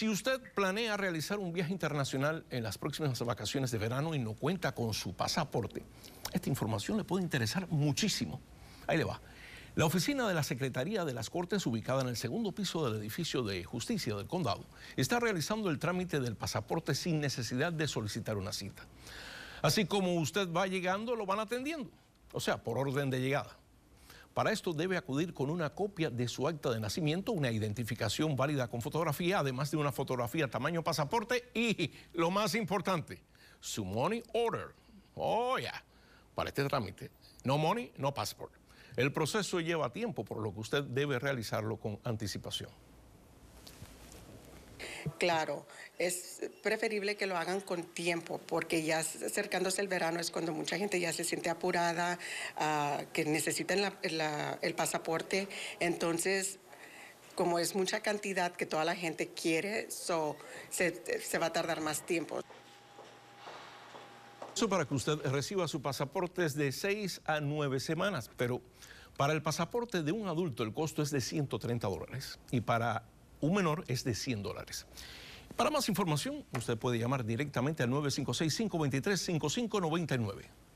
Si usted planea realizar un viaje internacional en las próximas vacaciones de verano y no cuenta con su pasaporte, esta información le puede interesar muchísimo. Ahí le va. La oficina de la Secretaría de las Cortes, ubicada en el segundo piso del edificio de justicia del condado, está realizando el trámite del pasaporte sin necesidad de solicitar una cita. Así como usted va llegando, lo van atendiendo, o sea, por orden de llegada. Para esto debe acudir con una copia de su acta de nacimiento, una identificación válida con fotografía, además de una fotografía tamaño pasaporte y, lo más importante, su money order. Oh, yeah. Para este trámite, no money, no passport. El proceso lleva tiempo, por lo que usted debe realizarlo con anticipación. Claro, es preferible que lo hagan con tiempo, porque ya acercándose el verano es cuando mucha gente ya se siente apurada, ah, que necesitan el pasaporte. Entonces, como es mucha cantidad que toda la gente quiere, se, va a tardar más tiempo. Eso para que usted reciba su pasaporte es de 6 a 9 semanas, pero para el pasaporte de un adulto el costo es de 130 dólares y para un menor es de 100 dólares. Para más información, usted puede llamar directamente al 956-523-5599.